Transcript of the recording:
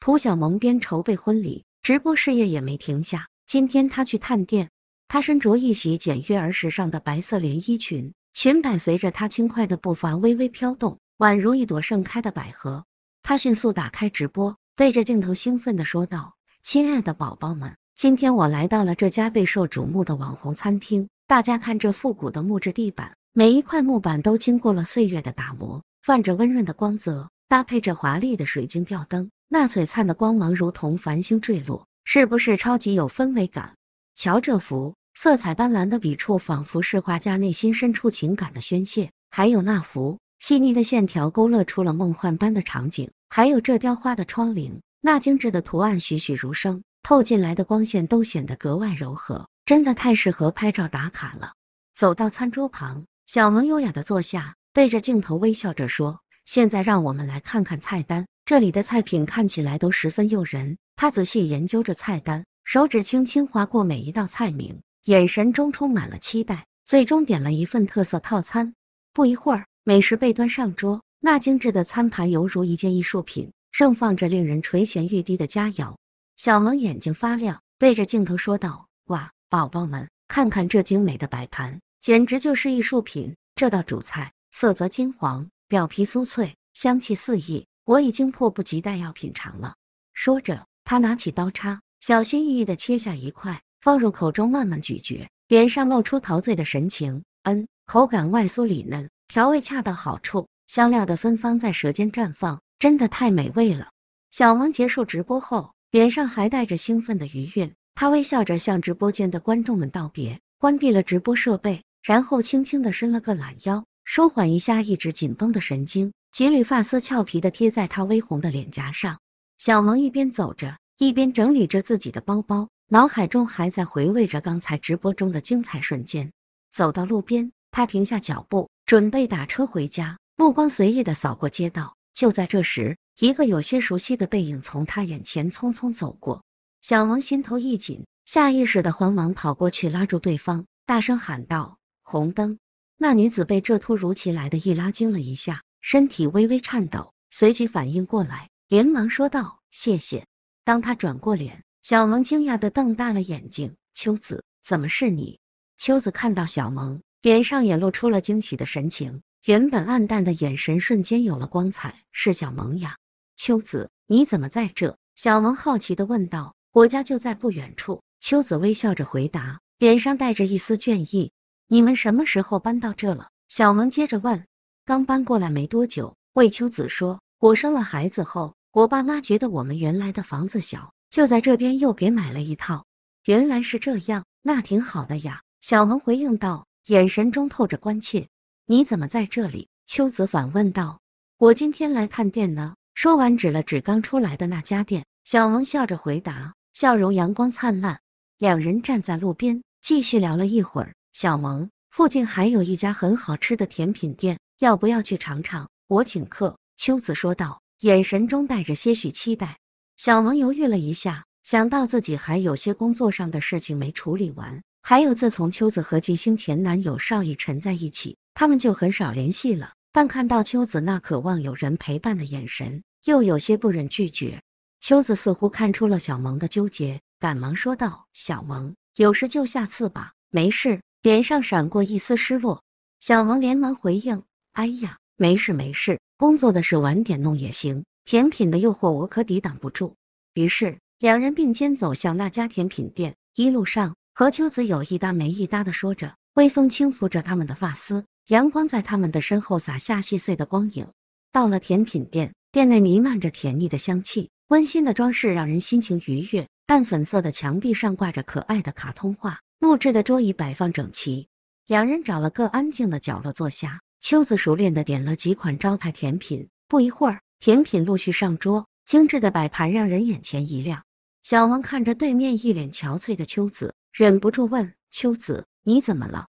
涂晓萌边筹备婚礼，直播事业也没停下。今天她去探店，她身着一袭简约而时尚的白色连衣裙，裙摆随着她轻快的步伐微微飘动，宛如一朵盛开的百合。他迅速打开直播，对着镜头兴奋地说道：“亲爱的宝宝们，今天我来到了这家备受瞩目的网红餐厅。大家看这复古的木质地板，每一块木板都经过了岁月的打磨，泛着温润的光泽，搭配着华丽的水晶吊灯。”那璀璨的光芒如同繁星坠落，是不是超级有氛围感？瞧这幅色彩斑斓的笔触，仿佛是画家内心深处情感的宣泄。还有那幅细腻的线条，勾勒出了梦幻般的场景。还有这雕花的窗棂，那精致的图案栩栩如生，透进来的光线都显得格外柔和，真的太适合拍照打卡了。走到餐桌旁，小萌优雅的坐下，对着镜头微笑着说：“现在让我们来看看菜单。”这里的菜品看起来都十分诱人，他仔细研究着菜单，手指轻轻划过每一道菜名，眼神中充满了期待。最终点了一份特色套餐。不一会儿，美食被端上桌，那精致的餐盘犹如一件艺术品，盛放着令人垂涎欲滴的佳肴。小萌眼睛发亮，对着镜头说道：“哇，宝宝们，看看这精美的摆盘，简直就是艺术品！这道主菜色泽金黄，表皮酥脆，香气四溢。”我已经迫不及待要品尝了。说着，他拿起刀叉，小心翼翼地切下一块，放入口中慢慢咀嚼，脸上露出陶醉的神情。嗯，口感外酥里嫩，调味恰到好处，香料的芬芳在舌尖绽放，真的太美味了。小萌结束直播后，脸上还带着兴奋的余韵，他微笑着向直播间的观众们道别，关闭了直播设备，然后轻轻地伸了个懒腰，舒缓一下一直紧绷的神经。几缕发丝俏皮的贴在她微红的脸颊上。小王一边走着，一边整理着自己的包包，脑海中还在回味着刚才直播中的精彩瞬间。走到路边，他停下脚步，准备打车回家，目光随意的扫过街道。就在这时，一个有些熟悉的背影从他眼前匆匆走过。小王心头一紧，下意识的慌忙跑过去拉住对方，大声喊道：“红灯！”那女子被这突如其来的一拉惊了一下。身体微微颤抖，随即反应过来，连忙说道：“谢谢。”当他转过脸，小萌惊讶地瞪大了眼睛：“秋子，怎么是你？”秋子看到小萌，脸上也露出了惊喜的神情，原本暗淡的眼神瞬间有了光彩。是小萌呀，秋子，你怎么在这？”小萌好奇地问道。“我家就在不远处。”秋子微笑着回答，脸上带着一丝倦意。“你们什么时候搬到这了？”小萌接着问。刚搬过来没多久，魏秋子说：“我生了孩子后，我爸妈觉得我们原来的房子小，就在这边又给买了一套。”原来是这样，那挺好的呀。”小萌回应道，眼神中透着关切。“你怎么在这里？”秋子反问道。“我今天来探店呢。”说完，指了指刚出来的那家店。小萌笑着回答，笑容阳光灿烂。两人站在路边继续聊了一会儿。小萌附近还有一家很好吃的甜品店。要不要去尝尝？我请客。”秋子说道，眼神中带着些许期待。小萌犹豫了一下，想到自己还有些工作上的事情没处理完，还有自从秋子和吉星前男友邵逸晨在一起，他们就很少联系了。但看到秋子那渴望有人陪伴的眼神，又有些不忍拒绝。秋子似乎看出了小萌的纠结，赶忙说道：“小萌，有事就下次吧，没事。”脸上闪过一丝失落。小萌连忙回应。哎呀，没事没事，工作的事晚点弄也行。甜品的诱惑我可抵挡不住。于是两人并肩走向那家甜品店。一路上，何秋子有一搭没一搭的说着。微风轻拂着他们的发丝，阳光在他们的身后洒下细碎的光影。到了甜品店，店内弥漫着甜腻的香气，温馨的装饰让人心情愉悦。淡粉色的墙壁上挂着可爱的卡通画，木质的桌椅摆放整齐。两人找了个安静的角落坐下。秋子熟练的点了几款招牌甜品，不一会儿，甜品陆续上桌，精致的摆盘让人眼前一亮。小王看着对面一脸憔悴的秋子，忍不住问：“秋子，你怎么了？”